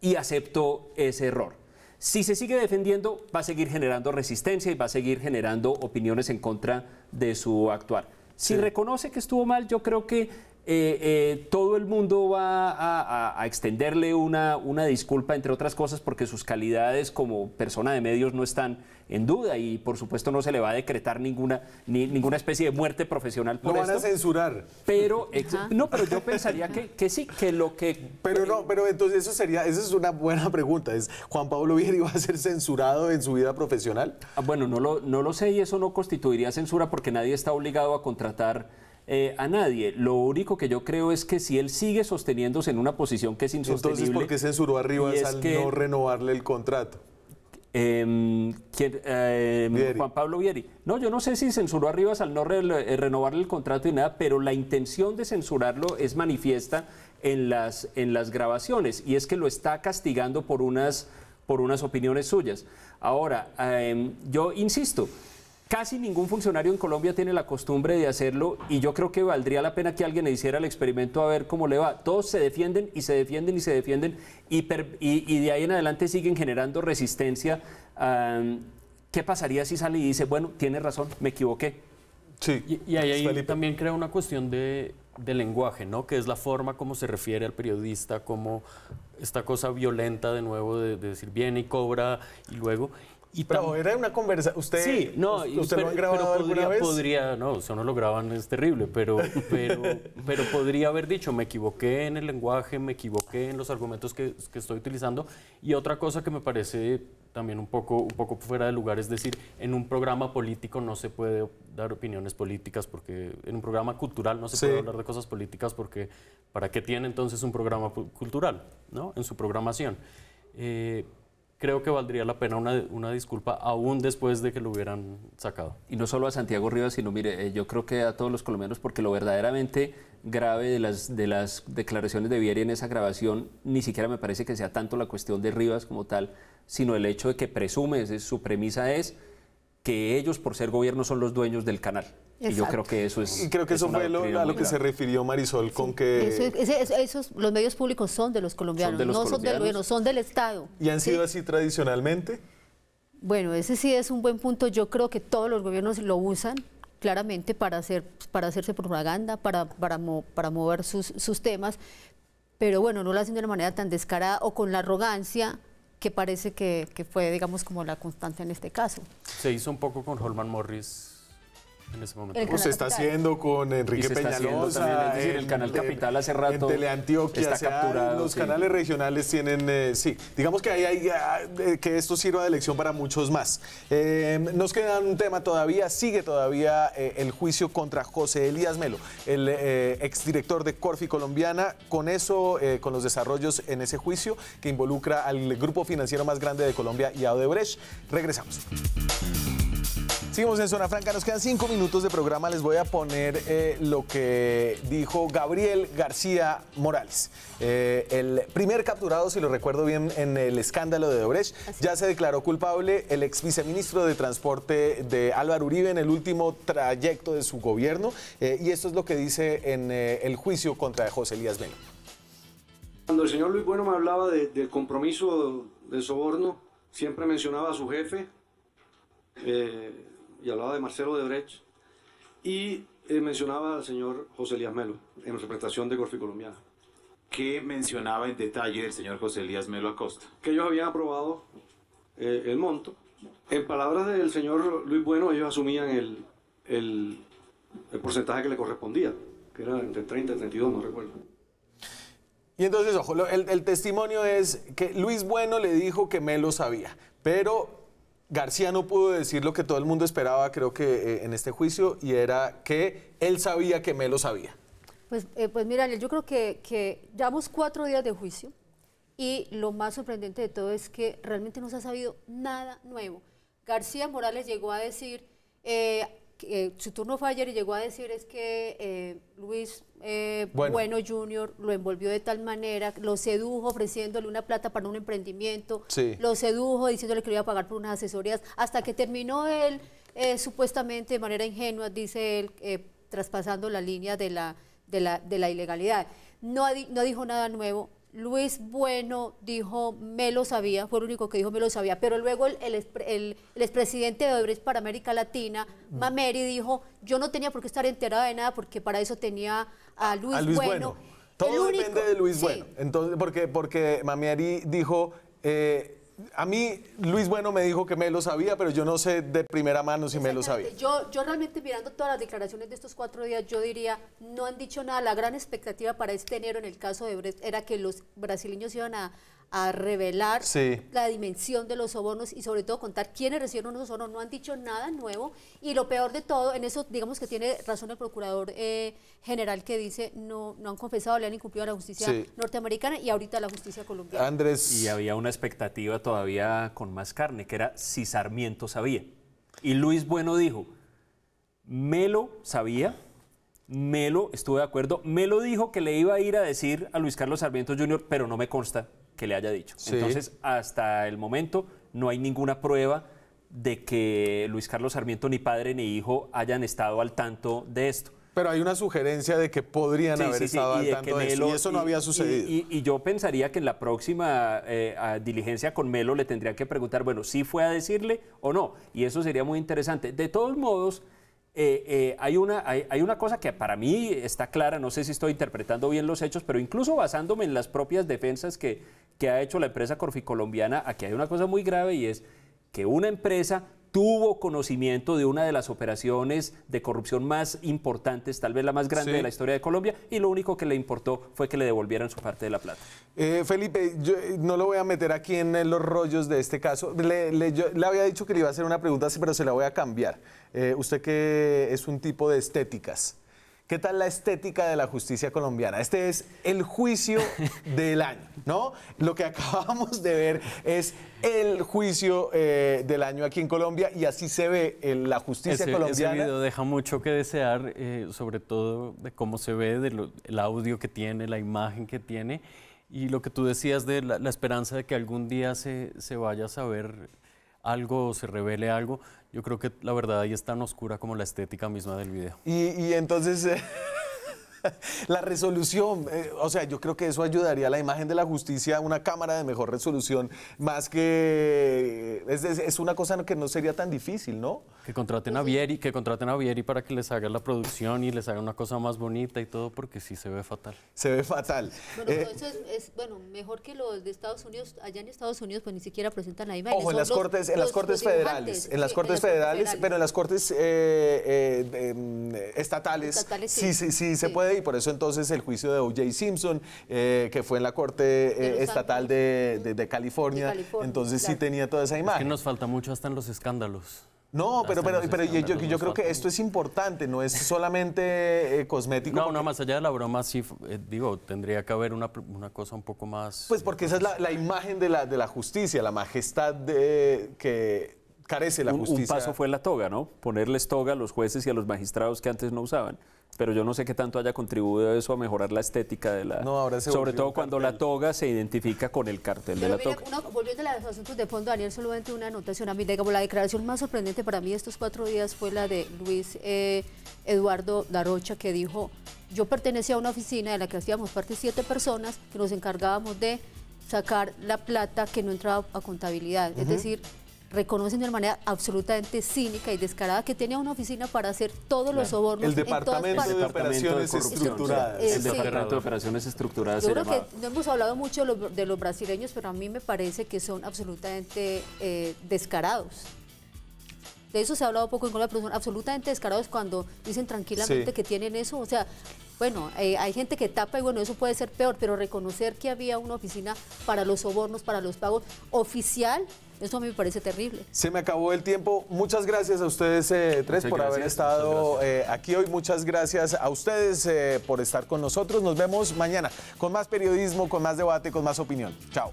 D: y acepto ese error. Si se sigue defendiendo, va a seguir generando resistencia y va a seguir generando opiniones en contra de su actuar. Si reconoce que estuvo mal, yo creo que eh, eh, todo el mundo va a, extenderle una, una, disculpa, entre otras cosas, porque sus calidades como persona de medios no están en duda y por supuesto no se le va a decretar ninguna, ninguna especie de muerte profesional. Por no van a
A: censurar.
D: Pero, no, pero yo pensaría que,
A: sí, que lo que... Pero eh, no, pero entonces eso sería, esa es una
D: buena pregunta, es ¿Juan Pablo Vieri va a ser censurado en su vida profesional? Ah, bueno, no lo, no lo sé y eso no constituiría censura porque nadie está obligado a contratar eh, a nadie. Lo único que yo creo es que si él sigue sosteniéndose en una posición que es insostenible... Entonces, ¿por qué censuró a Rivas al no renovarle el contrato? Em, em, Juan Pablo Vieri. No, yo no sé si censuró a Rivas al no eh, renovarle el contrato y nada, pero la intención de censurarlo es manifiesta en las, en las grabaciones y es que lo está castigando por unas, por unas opiniones suyas. Ahora, em, yo insisto, Casi ningún funcionario en Colombia tiene la costumbre de hacerlo y yo creo que valdría la pena que alguien le hiciera el experimento a ver cómo le va. Todos se defienden y se defienden y se defienden y, de ahí en adelante siguen generando resistencia. ¿Qué pasaría si sale y dice, bueno, tiene razón, me equivoqué? Sí. Y, ahí,
C: también crea una cuestión de, lenguaje, ¿no? Que es la forma como se refiere al periodista, como esta cosa violenta de nuevo de, de decir viene y cobra y luego. Y
A: pero era una conversación. Usted, sí, no, usted lo ha grabado alguna podría, vez? podría,
C: no, no lo graban, es terrible, pero, pero, pero podría haber dicho, me equivoqué en el lenguaje, me equivoqué en los argumentos que, que, estoy utilizando. Y otra cosa que me parece también un poco, un poco fuera de lugar, es decir, en un programa político no se puede dar opiniones políticas, porque en un programa cultural no se puede hablar de cosas políticas, porque ¿para qué tiene entonces un programa cultural, ¿no? En su programación. Eh, creo que valdría la pena una, disculpa aún después de que lo hubieran sacado.
D: Y no solo a Santiago Rivas, sino mire, eh, yo creo que a todos los colombianos, porque lo verdaderamente grave de las, declaraciones de Vieri en esa grabación, ni siquiera me parece que sea tanto la cuestión de Rivas como tal, sino el hecho de que presume, es, su premisa es que ellos por ser gobierno son los dueños del canal. Y yo creo que eso es... Y creo que eso fue lo, a lo que se refirió Marisol con que...
B: esos, los medios públicos son de los colombianos, no son del gobierno, son del Estado.
A: ¿Y han sido así tradicionalmente?
B: Bueno, ese sí es un buen punto. Yo creo que todos los gobiernos lo usan claramente para, hacer, para hacerse propaganda, para, para, para mover sus, sus temas, pero bueno, no lo hacen de una manera tan descarada o con la arrogancia que parece que, fue, digamos, como la constancia en este caso.
C: Se hizo un poco con Holman Morris en ese momento. se está haciendo con Enrique Peñalosa.
A: el Canal Capital hace rato. En Teleantioquia. capturado, los canales regionales tienen, eh, sí, digamos que ahí hay, que esto sirva de elección para muchos más. Em, nos queda un tema todavía, sigue todavía eh, el juicio contra José Elías Melo, el eh, exdirector de Corfi Colombiana, con eso, con los desarrollos en ese juicio que involucra al grupo financiero más grande de Colombia y a Odebrecht. Regresamos. Seguimos en Zona Franca, nos quedan cinco minutos de programa, les voy a poner eh, lo que dijo Gabriel García Morales. Eh, el primer capturado, si lo recuerdo bien, en el escándalo de Odebrecht, ya se declaró culpable el ex viceministro de Transporte de Álvaro Uribe en el último trayecto de su gobierno eh, y esto es lo que dice en el juicio contra José Elías Bello. Cuando el señor Luis Bueno me hablaba del compromiso del soborno, siempre mencionaba a su jefe y hablaba de Marcelo de Brecht y eh, mencionaba al señor José Elías Melo en representación de Corfi Colombiana. ¿Qué mencionaba en detalle el señor José Elías Melo Acosta? Que ellos habían aprobado eh, el monto. En palabras del señor Luis
C: Bueno, ellos asumían el, el, el porcentaje que le correspondía, que era entre 30 y 32, no recuerdo.
A: Y entonces, ojo, el, el testimonio es que Luis Bueno le dijo que Melo sabía, pero García no pudo decir lo que todo el mundo esperaba, creo que eh, en este juicio, y era que él sabía que Melo sabía.
B: Pues, eh, pues mira, yo creo que, llevamos cuatro días de juicio y lo más sorprendente de todo es que realmente no se ha sabido nada nuevo. García Morales llegó a decir, eh, eh, su turno fue ayer y llegó a decir es que eh, Luis eh, bueno. Junior Jr. lo envolvió de tal manera, lo sedujo ofreciéndole una plata para un emprendimiento, lo sedujo diciéndole que le iba a pagar por unas asesorías, hasta que terminó él supuestamente de manera ingenua, dice él, traspasando la línea de la, de la, de la ilegalidad. No, no dijo nada nuevo, Luis Bueno dijo, me lo sabía, fue el único que dijo, me lo sabía, pero luego el, el, expresidente de Odebrecht para América Latina, mm. Mameri, dijo, yo no tenía por qué estar enterada de nada porque para eso tenía a Luis, bueno.
A: Todo depende de Luis Bueno, entonces porque, porque Mameri dijo... Eh, a mí Luis Bueno me dijo que me lo sabía, pero yo no sé de primera mano si me lo sabía.
B: Yo, yo realmente mirando todas las declaraciones de estos cuatro días, yo diría, no han dicho nada. La gran expectativa para este enero en el caso de Brest era que los brasileños iban a, a revelar la dimensión de los sobornos y sobre todo contar quiénes recibieron los sobornos. No han dicho nada nuevo y lo peor de todo, en eso digamos que tiene razón el procurador eh, general que dice no, no han confesado, le han incumplido a la justicia norteamericana y ahorita a la justicia colombiana.
D: Andrés. Y había una expectativa todavía con más carne, que era si Sarmiento sabía. Y Luis Bueno dijo, Melo sabía, Melo estuve de acuerdo, Melo dijo que le iba a ir a decir a Luis Carlos Sarmiento Jr., pero no me consta le haya dicho. Entonces, hasta el momento no hay ninguna prueba de que Luis Carlos Sarmiento, ni padre ni hijo, hayan estado al tanto de esto.
A: Pero hay una sugerencia de que podrían haber estado al tanto de, eso, y no había sucedido.
D: Y, yo pensaría que en la próxima eh, diligencia con Melo le tendrían que preguntar, bueno, si fue a decirle o no? Y eso sería muy interesante. De todos modos, eh, eh, hay, una, hay, una cosa que para mí está clara, no sé si estoy interpretando bien los hechos, pero incluso basándome en las propias defensas que, que ha hecho la empresa corficolombiana, aquí hay una cosa muy grave y es que una empresa tuvo conocimiento de una de las operaciones de corrupción más importantes, tal vez la más grande de la historia de Colombia, y lo único que le importó fue que le devolvieran su parte de la plata.
A: Eh, Felipe, yo eh, no lo voy a meter aquí en los rollos de este caso. Le, había dicho que le iba a hacer una pregunta, pero se la voy a cambiar. Eh, usted que es un tipo de estéticas. ¿Qué tal la estética de la justicia colombiana? Este es el juicio del año, ¿no? Lo que acabamos de ver es el juicio eh, del año aquí en Colombia y así se ve eh, la justicia colombiana.
C: deja mucho que desear, eh, sobre todo de cómo se ve, del audio que tiene, la imagen que tiene y lo que tú decías de la, esperanza de que algún día se, se vaya a saber algo, se revele algo. Yo creo que la verdad ahí es tan oscura como la estética misma del video. Y, y entonces...
A: la resolución, eh, o sea, yo creo que eso ayudaría a la imagen de la justicia, una cámara de mejor resolución, más que es, es, una cosa que no sería tan difícil, ¿no?
C: Que contraten a Vieri, que contraten a Vieri para que les haga la producción y les haga una cosa más bonita y todo, porque sí se ve fatal. Se ve fatal.
A: Bueno, eh, eso
B: es, bueno, mejor que los de Estados Unidos, allá en Estados Unidos pues ni siquiera presentan la imagen. Ojo, en las, cortes, en las cortes, federales,
A: en las cortes federales, pero en las cortes eh, eh, em, estatales, sí, sí, sí, se puede y por eso entonces el juicio de O.J. Simpson, que fue en la corte estatal de,
C: California,
A: entonces sí tenía
C: toda esa imagen. Es que nos falta mucho hasta en los escándalos.
A: No, pero, pero, pero yo, pues, creo que esto es importante, no es solamente eh, cosmético. No,
C: más allá de la broma, sí, eh, digo, tendría que haber una, una, cosa un poco más... Pues porque esa es la, imagen de la,
D: de la justicia, la majestad de, que carece la justicia. Un paso fue la toga, ¿no? Ponerles toga a los jueces y a los magistrados que antes no usaban. Pero yo no sé qué tanto haya contribuido eso a mejorar la estética de la... No, ahora se sobre todo cuando la toga se identifica con el cartel de la toga.
B: volviendo a los asuntos de fondo, Daniel, solamente una anotación. A mí, digamos, la declaración más sorprendente para mí estos cuatro días fue la de Luis eh, Eduardo Darocha, que dijo, yo pertenecía a una oficina de la que hacíamos parte siete personas que nos encargábamos de sacar la plata que no entraba a contabilidad. Es decir, reconocen de una manera absolutamente cínica y descarada que tenía una oficina para hacer todos los sobornos. El
D: Departamento de Operaciones Estructuradas. el Departamento de Operaciones Estructuradas. Yo creo que
B: no hemos hablado mucho de los, brasileños, pero a mí me parece que son absolutamente eh, descarados. De eso se ha hablado poco en Colombia, pero son absolutamente descarados cuando dicen tranquilamente que tienen eso. O sea, bueno, eh, hay gente que tapa y bueno, eso puede ser peor, pero reconocer que había una oficina para los sobornos, para los pagos oficial eso a mí me parece terrible.
A: Se me acabó el tiempo. Muchas gracias a ustedes eh, tres por haber estado eh, aquí hoy. Muchas gracias a ustedes por estar con nosotros. Nos vemos mañana con más periodismo, con más debate, con más opinión. Chao.